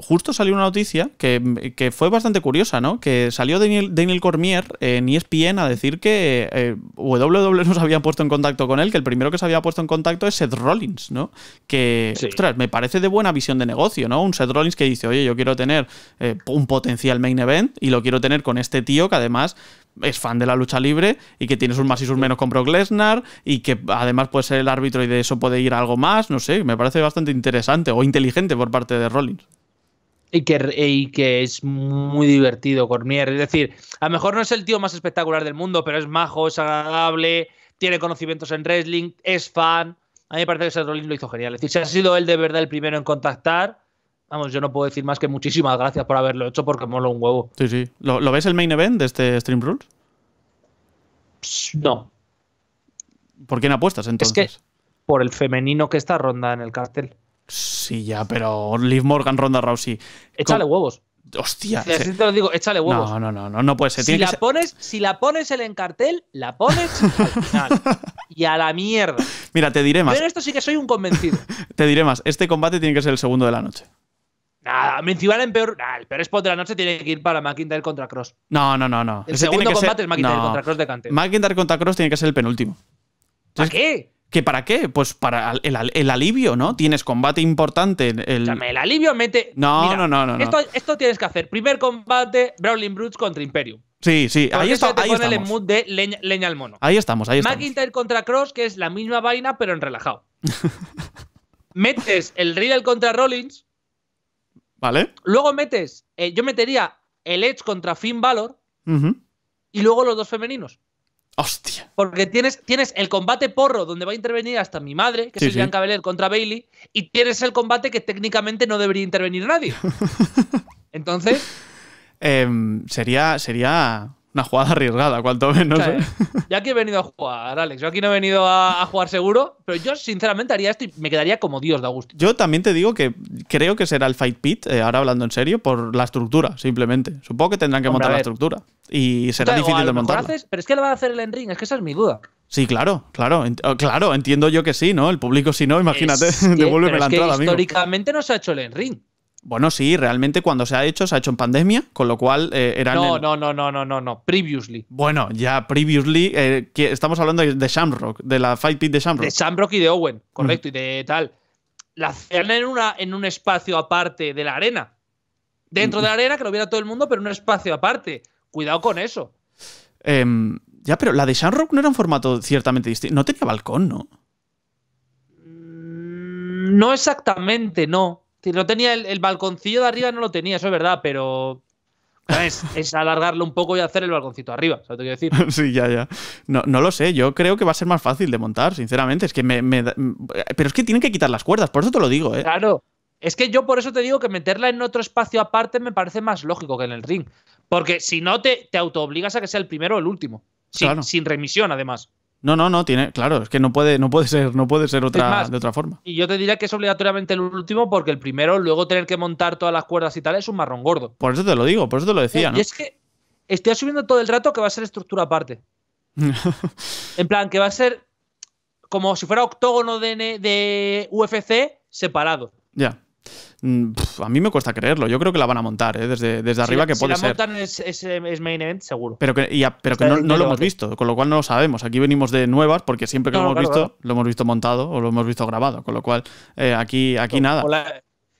justo salió una noticia que, fue bastante curiosa, ¿no? Que salió Daniel, Cormier en ESPN a decir que WWE nos había puesto en contacto con él, que el primero que se había puesto en contacto es Seth Rollins, ¿no? Que, ostras, me parece de buena visión de negocio, ¿no? Un Seth Rollins que dice, oye, yo quiero tener un potencial main event y lo quiero tener con este tío que además es fan de la lucha libre y que tiene sus más y sus menos con Brock Lesnar y que además puede ser el árbitro y de eso puede ir algo más, no sé, me parece bastante interesante o inteligente por parte de Rollins. Y que, que es muy divertido Cormier. Es decir, a lo mejor no es el tío más espectacular del mundo, pero es majo, es agradable, tiene conocimientos en wrestling, es fan. A mí me parece que ese Rollins lo hizo genial. Es decir, si ha sido él de verdad el primero en contactar, Vamos, yo no puedo decir más que muchísimas gracias por haberlo hecho porque mola un huevo. Sí, sí. ¿Lo, ves el main event de este Stream Rules? No. ¿Por quién apuestas entonces? Es que por el femenino que está ronda en el cartel. Sí, ya, pero Liv Morgan, Ronda Rousey. Échale huevos. Hostia. te lo digo, échale huevos. No, no, no, no, puede ser. Si, la, Pones, si la pones en el cartel, la pones al final. y a la mierda. Mira, te diré más. Pero esto sí que soy un convencido. te diré más. Este combate tiene que ser el segundo de la noche. Nada, mencionar en peor. el peor spot de la noche tiene que ir para McIntyre contra Cross. No, no, no, no. El segundo combate es McIntyre contra Cross de Cante. McIntyre contra Cross tiene que ser el penúltimo. ¿Para qué? ¿Que para qué? Pues para el, alivio, ¿no? Tienes combate importante. El, el alivio mete. No, no, no, no, Esto, esto, tienes que hacer. Primer combate, Brawling Brutes contra Imperium. Sí, sí, ahí, está, este ahí estamos. el mood de leña, al mono. Ahí estamos, ahí estamos. McIntyre contra Cross, que es la misma vaina, pero en relajado. Metes el Riddle contra Rollins Vale. Luego metes, eh, yo metería el Edge contra Finn Balor y luego los dos femeninos. Hostia. Porque tienes, tienes el combate porro donde va a intervenir hasta mi madre, que es Bianca contra Bailey, y tienes el combate que técnicamente no debería intervenir nadie. Entonces. Em, sería, sería una jugada arriesgada, cuanto menos. ya ¿eh? eh, que he venido a jugar, Alex. Yo aquí no he venido a, jugar seguro, pero yo sinceramente haría esto y me quedaría como Dios de Augusto. Yo también te digo que creo que será el Fight Pit, eh, ahora hablando en serio, por la estructura, simplemente. Supongo que tendrán que montar la estructura. Y será difícil de montar. Pero es que lo va a hacer el Enring, es que esa es mi duda. Sí, claro, claro, oh, claro, entiendo yo que sí, ¿no? El público si no, imagínate, devuélveme históricamente no se ha hecho el Enring. Bueno, sí, realmente cuando se ha hecho, se ha hecho en pandemia, con lo cual eh, era. eran. No, no, no, no, no, no, no. Previously. Bueno, ya previously. Eh, que estamos hablando de Shamrock, de la Fight Pit de Shamrock. De Shamrock y de Owen, mm. correcto, y de tal. La hacían en, una, en un espacio aparte de la arena. Dentro de la arena, que lo viera todo el mundo, pero en un espacio aparte. Cuidado con eso. Em, ya, pero la de Shamrock no era un formato ciertamente distinto. No tenía balcón, ¿no? Mm, no exactamente, no si no tenía el, balconcillo de arriba, no lo tenía, eso es verdad, pero. Es, alargarlo un poco y hacer el balconcito arriba, quiero decir? Sí, ya, ya. No, no, lo sé, yo creo que va a ser más fácil de montar, sinceramente. Es que me, Pero es que tienen que quitar las cuerdas, por eso te lo digo, ¿eh? Claro. Es que yo por eso te digo que meterla en otro espacio aparte me parece más lógico que en el ring. Porque si no, te, te autoobligas a que sea el primero o el último. sin remisión, además. No, no, no, tiene, claro, es que no puede, no puede ser, no puede ser de otra forma. Y yo te diría que es obligatoriamente el último, porque el primero, luego tener que montar todas las cuerdas y tal, es un marrón gordo. Por eso te lo digo, por eso te lo decía, eh, ¿no? Y es que estoy asumiendo todo el rato que va a ser estructura aparte. en plan, que va a ser como si fuera octógono de UFC separado. Ya. Mm, a mí me cuesta creerlo. Yo creo que la van a montar, ¿eh? desde, desde arriba que puede si la montan eh, Es, main event, seguro. Pero que, pero no, lo hemos visto, con lo cual no lo sabemos. Aquí venimos de nuevas, porque siempre que lo hemos visto, lo hemos visto montado o lo hemos visto grabado. Con lo cual, eh, aquí, aquí nada.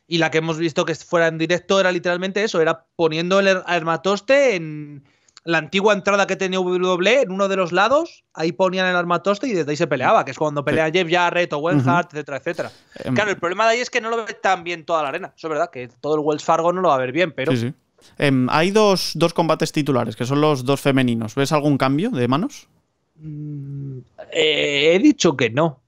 y la que hemos visto que fuera en directo era literalmente eso: era poniendo el hermatoste en la antigua entrada que tenía WWE en uno de los lados, ahí ponían el armatoste y desde ahí se peleaba, que es cuando pelea Jeff Jarrett o Wells etcétera, etcétera. Em. claro, el problema de ahí es que no lo ve tan bien toda la arena. es verdad, que todo el Wells Fargo no lo va a ver bien, pero. Sí, sí. Em, hay dos, combates titulares, que son los dos femeninos. ¿Ves algún cambio de manos? Mm, eh, he dicho que no.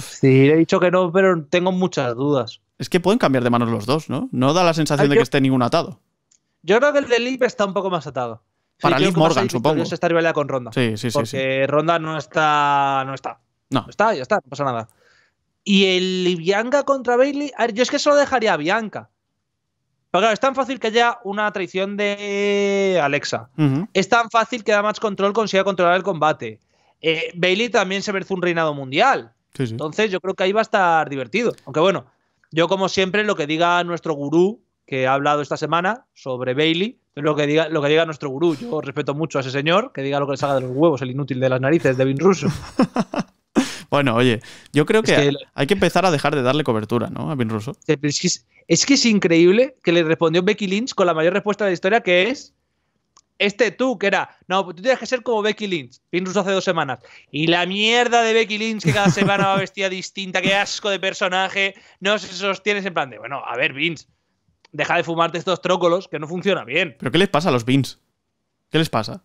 Sí, he dicho que no, pero tengo muchas dudas. Es que pueden cambiar de manos los dos, ¿no? No da la sensación ah, de que esté ningún atado. Yo creo que el de Lip está un poco más atado. Para sí, Morgan, supongo. está rivalidad con Ronda. Sí, sí, sí. Porque Ronda no está. No está. No. Está, ya está, no pasa nada. Y el Bianca contra Bailey. A ver, yo es que solo dejaría a Bianca. Pero claro, es tan fácil que haya una traición de Alexa. Es tan fácil que Damage Control consiga controlar el combate. Eh, Bailey también se merece un reinado mundial. Entonces yo creo que ahí va a estar divertido. Aunque bueno, yo como siempre lo que diga nuestro gurú, que ha hablado esta semana sobre Bailey. Lo que, diga, lo que diga nuestro gurú, yo respeto mucho a ese señor, que diga lo que le salga de los huevos, el inútil de las narices, Devin Russo. Bueno, oye, yo creo que, hay que empezar a dejar de darle cobertura, ¿no? A Vin Russo. Es que es, increíble que le respondió Becky Lynch con la mayor respuesta de la historia, que es este tú, que era, no, tú tienes que ser como Becky Lynch. Vin Russo hace dos semanas. Y la mierda de Becky Lynch, que cada semana va vestida distinta, qué asco de personaje, no se sostiene en plan de, bueno, a ver, Vince deja de fumarte estos trócolos que no funciona bien. ¿Pero qué les pasa a los beans? ¿Qué les pasa?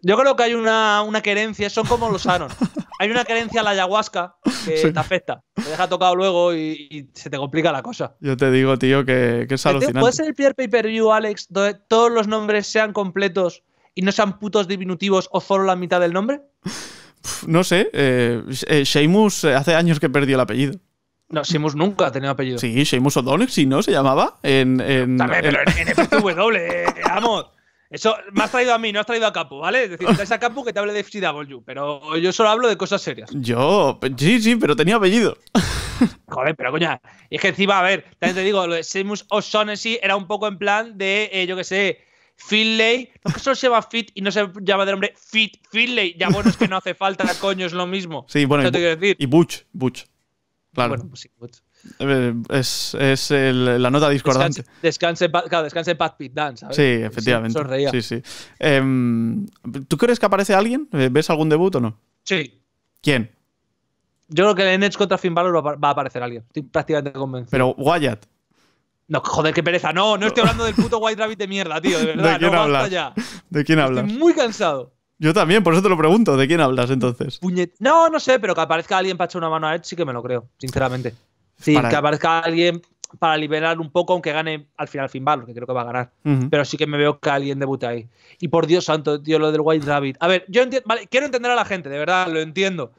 Yo creo que hay una, una querencia, son como los Aaron. hay una querencia a la ayahuasca que te afecta. Te deja tocado luego y, se te complica la cosa. Yo te digo, tío, que, que es alucinante. ¿Puede ser el primer pay-per-view, Alex, donde todos los nombres sean completos y no sean putos diminutivos o solo la mitad del nombre? No sé. Eh, eh Sheamus eh, hace años que perdió el apellido. No, Seamus nunca ha tenido apellido. Sí, Seamus O'Donnell, si no, se llamaba. En, en, pero en, en FTW, eh, vamos. Eso me has traído a mí, no has traído a Capu, ¿vale? Es decir, traes a Capu que te hable de FCW, pero yo solo hablo de cosas serias. Yo, sí, sí, pero tenía apellido. Joder, pero coña, es que encima, a ver, también te digo, lo de Seamus O'Shaughnessy era un poco en plan de, eh, yo qué sé, Finlay, no que solo se llama Fit y no se llama de nombre Fit Finlay, ya bueno, es que no hace falta, coño, es lo mismo. Sí, bueno, decir. y Butch, Butch. Claro. pues, pues. Eh, es, es la nota discordante. Descanse, descanse, claro, descanse Pat Pit Dance. Sí, efectivamente. Sí, sí. Em, ¿Tú crees que aparece alguien? Eh, ¿Ves algún debut o no? Sí. ¿Quién? Yo creo que en Edge contra Finn Balor va a aparecer alguien. Estoy prácticamente convencido. Pero Wyatt. No, joder, qué pereza. No, no estoy hablando del puto White Rabbit de mierda, tío. De verdad, quién no hablas? Ya. ¿De quién hablas? Estoy muy cansado. Yo también, por eso te lo pregunto. ¿De quién hablas entonces? No, no sé, pero que aparezca alguien para echar una mano a Ed sí que me lo creo, sinceramente. Sí, que aparezca alguien para liberar un poco, aunque gane al final Balor, que creo que va a ganar. Pero sí que me veo que alguien debute ahí. Y por Dios santo, tío, lo del White Rabbit. A ver, yo entiendo. Vale, quiero entender a la gente, de verdad, lo entiendo.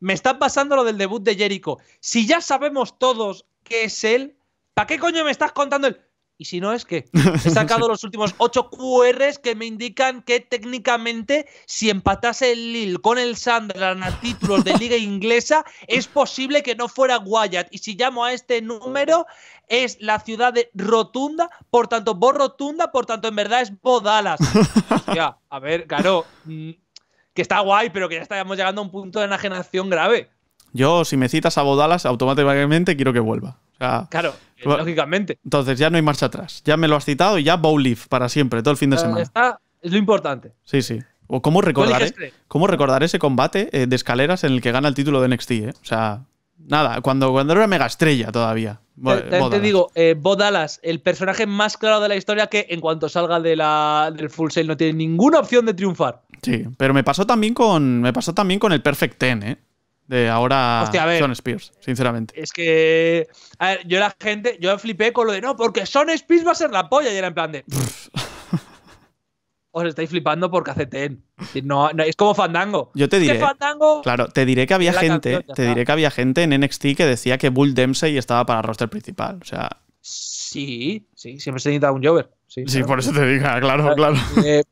Me está pasando lo del debut de Jericho. Si ya sabemos todos que es él, ¿para qué coño me estás contando el y si no, es que he sacado los últimos ocho QRs que me indican que técnicamente, si empatase el Lille con el Sunderland a títulos de liga inglesa, es posible que no fuera Wyatt. Y si llamo a este número, es la ciudad de Rotunda, por tanto, vos Rotunda, por tanto, en verdad es Bodalas. ya a ver, claro, mm, que está guay, pero que ya estábamos llegando a un punto de enajenación grave. Yo, si me citas a Bodalas, automáticamente quiero que vuelva claro, eh, lógicamente. Entonces ya no hay marcha atrás. Ya me lo has citado y ya Bowleaf leaf para siempre, todo el fin de semana. es lo importante. Sí, sí. O cómo recordar cómo ese combate eh, de escaleras en el que gana el título de NXT, ¿eh? O sea, nada, cuando, cuando era mega estrella todavía. Te, te digo, eh, Dallas, el personaje más claro de la historia que en cuanto salga de la, del full sale no tiene ninguna opción de triunfar. Sí, pero me pasó también con. Me pasó también con el Perfect Ten, ¿eh? ahora son Spears, sinceramente. Es que. A ver, yo la gente. Yo flipé con lo de no, porque son Spears va a ser la polla. Y era en plan de. os estáis flipando porque hace No, es como Fandango. Yo te diré. Fandango? Claro, te diré que había gente. te diré que había gente en NXT que decía que Bull Dempsey estaba para roster principal. O sea. Sí, sí, siempre se necesita un Jover. Sí, por eso te digo, claro, claro. Eh,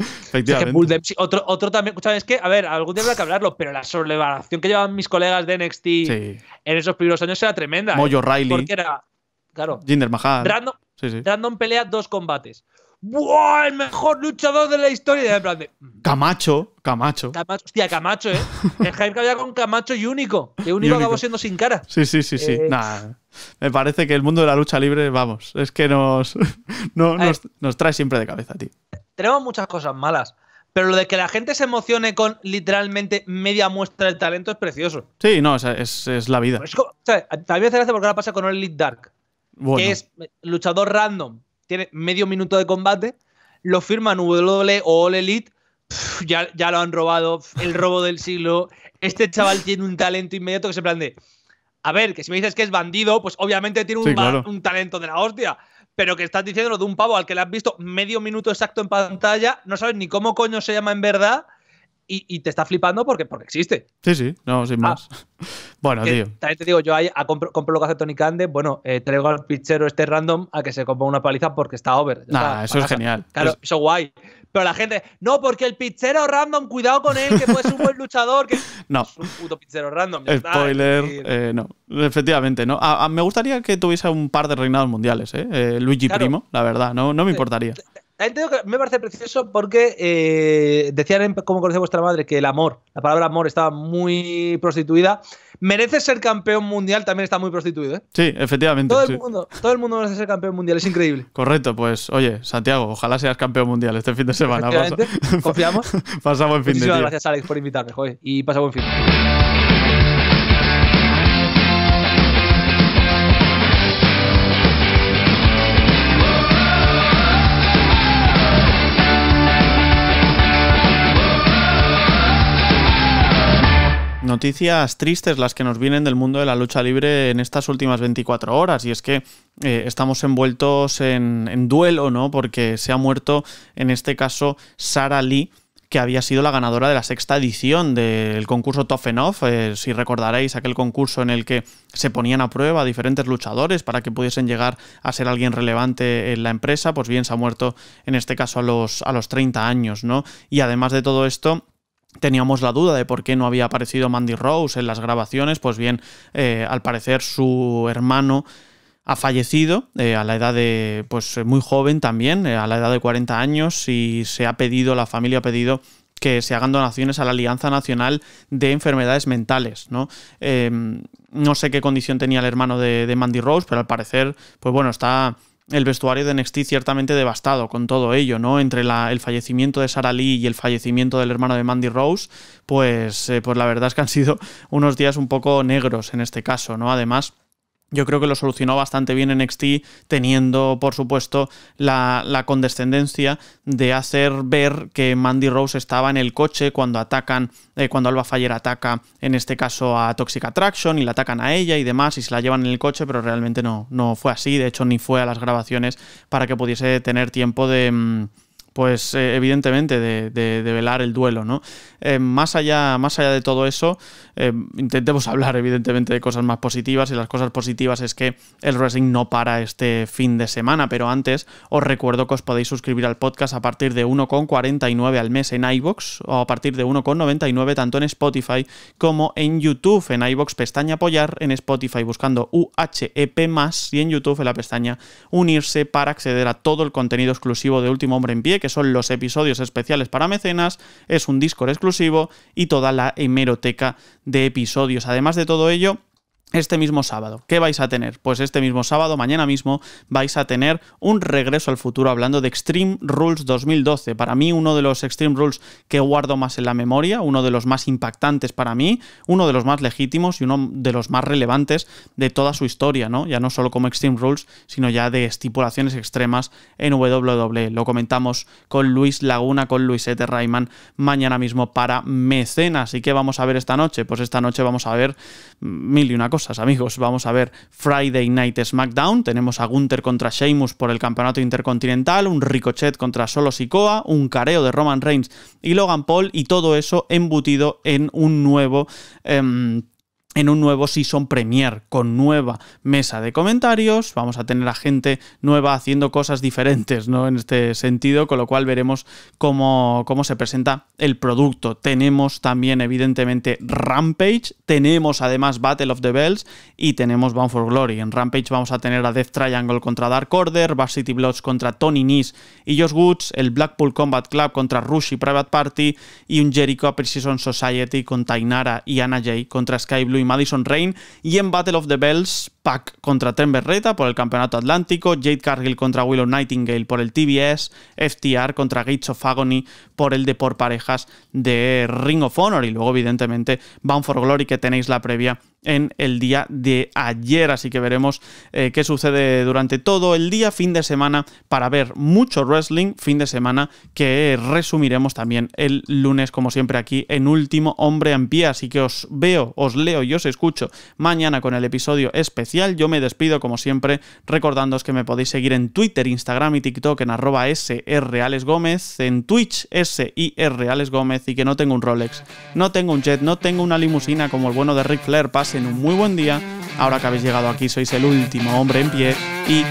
otro, también, ¿sabes qué? a ver, algún día habrá que hablarlo, pero la sobrevaloración que llevaban mis colegas de NXT en esos primeros años era tremenda. ¿eh? Moyo Riley. Porque era, claro. Jinder Mahal. Random, pelea dos combates. ¡Buah! El mejor luchador de la historia. Mm". Camacho, Camacho. Camacho. Hostia, Camacho, ¿eh? El Jaime que con Camacho y único. Que único, acabó siendo sin cara. Sí, sí, sí, sí. Eh, me parece que el mundo de la lucha libre, vamos, es que nos, nos, nos trae siempre de cabeza, tío tenemos muchas cosas malas. Pero lo de que la gente se emocione con literalmente media muestra del talento es precioso. Sí, no, es, la vida. Es a me hace porque ahora pasa con Elite Dark, que es luchador random, tiene medio minuto de combate, lo firman W o All Elite, ya, ya lo han robado, el robo del siglo. Este chaval tiene un talento inmediato que se plantea, A ver, que si me dices que es bandido, pues obviamente tiene un talento de la hostia pero que estás diciendo lo de un pavo al que le has visto medio minuto exacto en pantalla, no sabes ni cómo coño se llama en verdad. Y, te está flipando porque, porque existe. Sí, sí, no, sin ah. más. bueno, eh, tío. También te digo, yo a ah, compro, lo que hace Tony Cande, bueno, eh, traigo al pichero este random a que se compra una paliza porque está over. Nah, eso es genial. Claro, eso guay. Pero la gente, no, porque el pizzero random, cuidado con él, que puede un buen luchador. Que... No. Es un puto pizzero random. Spoiler, eh, no. Efectivamente, no. Ah, ah, me gustaría que tuviese un par de reinados mundiales, ¿eh? eh Luigi Primo, la verdad, no, no me importaría. me parece precioso porque eh, decían, como conoce vuestra madre, que el amor, la palabra amor estaba muy prostituida merece ser campeón mundial, también está muy prostituido, ¿eh? Sí, efectivamente. Todo, El mundo, todo el mundo merece ser campeón mundial, es increíble. Correcto, pues oye, Santiago, ojalá seas campeón mundial este fin de semana. confiamos. pasa buen fin Muchísimas de semana. gracias, Alex, por invitarme, joder, y pasa buen fin. Noticias tristes las que nos vienen del mundo de la lucha libre en estas últimas 24 horas y es que eh, estamos envueltos en, duelo, ¿no? Porque se ha muerto en este caso Sara Lee, que había sido la ganadora de la sexta edición del concurso En Off. Eh, si recordaréis aquel concurso en el que se ponían a prueba diferentes luchadores para que pudiesen llegar a ser alguien relevante en la empresa, pues bien, se ha muerto en este caso a los, a los 30 años, ¿no? Y además de todo esto, Teníamos la duda de por qué no había aparecido Mandy Rose en las grabaciones, pues bien, eh, al parecer su hermano ha fallecido eh, a la edad de, pues muy joven también, eh, a la edad de 40 años, y se ha pedido, la familia ha pedido que se hagan donaciones a la Alianza Nacional de Enfermedades Mentales, ¿no? no sé qué condición tenía el hermano de, Mandy Rose, pero al parecer, pues bueno, está el vestuario de NXT ciertamente devastado con todo ello, ¿no? Entre la, el fallecimiento de Sara Lee y el fallecimiento del hermano de Mandy Rose, pues, eh, pues la verdad es que han sido unos días un poco negros en este caso, ¿no? Además yo creo que lo solucionó bastante bien en NXT, teniendo, por supuesto, la, condescendencia de hacer ver que Mandy Rose estaba en el coche cuando atacan, eh, cuando Alba Fayer ataca, en este caso, a Toxic Attraction y la atacan a ella y demás, y se la llevan en el coche, pero realmente no, no fue así. De hecho, ni fue a las grabaciones para que pudiese tener tiempo de. Mm, pues eh, evidentemente de, velar el duelo, ¿no? Eh, más, allá, más allá de todo eso, eh, intentemos hablar evidentemente de cosas más positivas y las cosas positivas es que el wrestling no para este fin de semana, pero antes os recuerdo que os podéis suscribir al podcast a partir de 1,49 al mes en iBox o a partir de 1,99 tanto en Spotify como en YouTube, en iBox pestaña apoyar, en Spotify buscando UHEP más y en YouTube en la pestaña unirse para acceder a todo el contenido exclusivo de Último Hombre en Pie que son los episodios especiales para mecenas, es un Discord exclusivo y toda la hemeroteca de episodios. Además de todo ello, este mismo sábado. ¿Qué vais a tener? Pues este mismo sábado, mañana mismo, vais a tener un regreso al futuro hablando de Extreme Rules 2012. Para mí, uno de los Extreme Rules que guardo más en la memoria, uno de los más impactantes para mí, uno de los más legítimos y uno de los más relevantes de toda su historia, ¿no? Ya no solo como Extreme Rules, sino ya de estipulaciones extremas en WWE. Lo comentamos con Luis Laguna, con Luisette Rayman mañana mismo para mecenas. ¿Y qué vamos a ver esta noche? Pues esta noche vamos a ver mil y una cosa amigos. Vamos a ver Friday Night SmackDown. Tenemos a Gunther contra Sheamus por el Campeonato Intercontinental, un Ricochet contra Solo Sikoa, un careo de Roman Reigns y Logan Paul, y todo eso embutido en un nuevo. Em, en un nuevo Season Premier con nueva mesa de comentarios. Vamos a tener a gente nueva haciendo cosas diferentes, ¿no? En este sentido, con lo cual veremos cómo, cómo se presenta el producto. Tenemos también, evidentemente, Rampage, tenemos además Battle of the Bells y tenemos Bound for Glory. En Rampage vamos a tener a Death Triangle contra Dark Order, Varsity Bloods contra Tony Nese y Josh Woods, el Blackpool Combat Club contra Rush y Private Party y un Jericho Precision Society con Tainara y Anna Jay contra Sky Blue y Madison Rain. Y en Battle of the Bells, Pack contra Trent Berreta por el Campeonato Atlántico, Jade Cargill contra Willow Nightingale por el TBS, FTR contra Gates of Agony por el de por parejas de Ring of Honor. Y luego, evidentemente, Bound for Glory, que tenéis la previa en el día de ayer. Así que veremos eh, qué sucede durante todo el día, fin de semana, para ver mucho wrestling, fin de semana que resumiremos también el lunes, como siempre, aquí en Último Hombre en Pie. Así que os veo, os leo y os escucho mañana con el episodio especial. Yo me despido, como siempre, recordándoos que me podéis seguir en Twitter, Instagram y TikTok en arroba Gómez en Twitch Gómez y que no tengo un Rolex, no tengo un jet, no tengo una limusina como el bueno de Rick Flair, pasa en un muy buen día. Ahora que habéis llegado aquí, sois el último hombre en pie y...